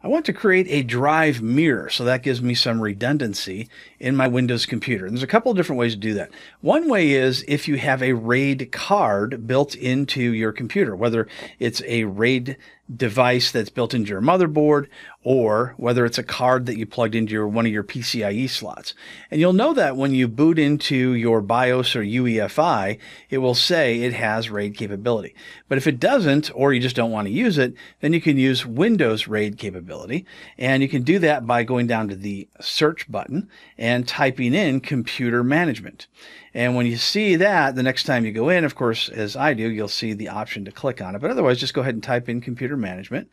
I want to create a drive mirror, so that gives me some redundancy in my Windows computer. And there's a couple of different ways to do that. One way is if you have a RAID card built into your computer, whether it's a RAID device that's built into your motherboard or whether it's a card that you plugged into your, one of your PCIe slots. And you'll know that when you boot into your BIOS or UEFI, it will say it has RAID capability. But if it doesn't, or you just don't want to use it, then you can use Windows RAID capability. And you can do that by going down to the search button and typing in computer management. And when you see that, the next time you go in, of course, as I do, you'll see the option to click on it. But otherwise, just go ahead and type in computer management.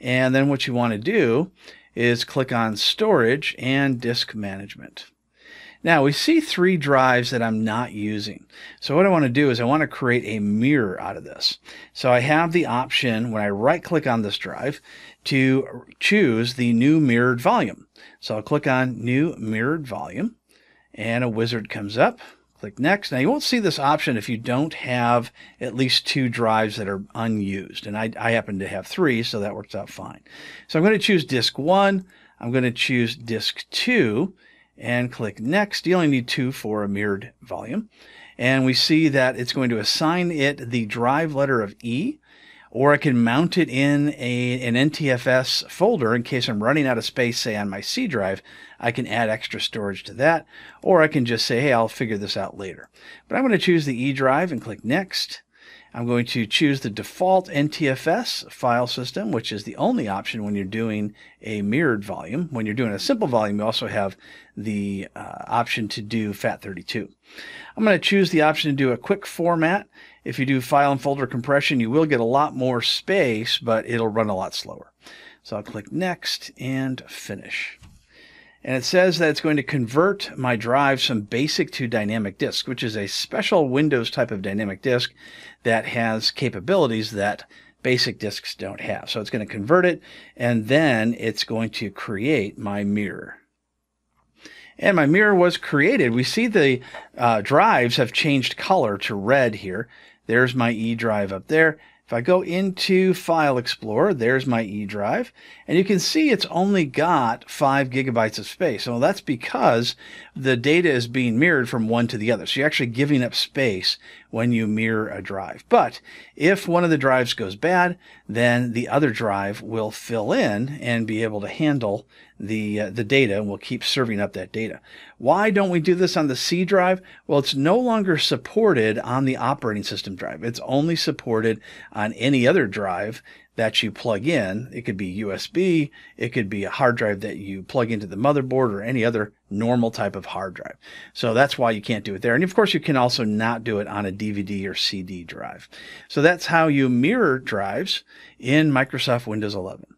And then what you want to do is click on Storage and Disk Management. Now we see three drives that I'm not using. So what I want to do is I want to create a mirror out of this. So I have the option when I right click on this drive to choose the new mirrored volume. So I'll click on new mirrored volume and a wizard comes up Click next. Now you won't see this option if you don't have at least two drives that are unused. And I, I happen to have three, so that works out fine. So I'm going to choose disk one. I'm going to choose disk two and click next. You only need two for a mirrored volume. And we see that it's going to assign it the drive letter of E or I can mount it in a, an NTFS folder in case I'm running out of space, say on my C drive. I can add extra storage to that, or I can just say, hey, I'll figure this out later. But I'm going to choose the E drive and click Next. I'm going to choose the default NTFS file system, which is the only option when you're doing a mirrored volume. When you're doing a simple volume, you also have the uh, option to do FAT32. I'm going to choose the option to do a quick format. If you do file and folder compression, you will get a lot more space, but it'll run a lot slower. So I'll click Next and Finish. And it says that it's going to convert my drive, from basic to dynamic disk, which is a special Windows type of dynamic disk that has capabilities that basic disks don't have. So it's going to convert it and then it's going to create my mirror. And my mirror was created. We see the uh, drives have changed color to red here. There's my E drive up there. If I go into File Explorer, there's my E drive, and you can see it's only got 5 gigabytes of space. So that's because the data is being mirrored from one to the other. So you're actually giving up space when you mirror a drive. But if one of the drives goes bad, then the other drive will fill in and be able to handle the, uh, the data and will keep serving up that data. Why don't we do this on the C drive? Well, it's no longer supported on the operating system drive. It's only supported on any other drive that you plug in. It could be USB, it could be a hard drive that you plug into the motherboard or any other normal type of hard drive. So that's why you can't do it there. And of course, you can also not do it on a DVD or CD drive. So that's how you mirror drives in Microsoft Windows 11.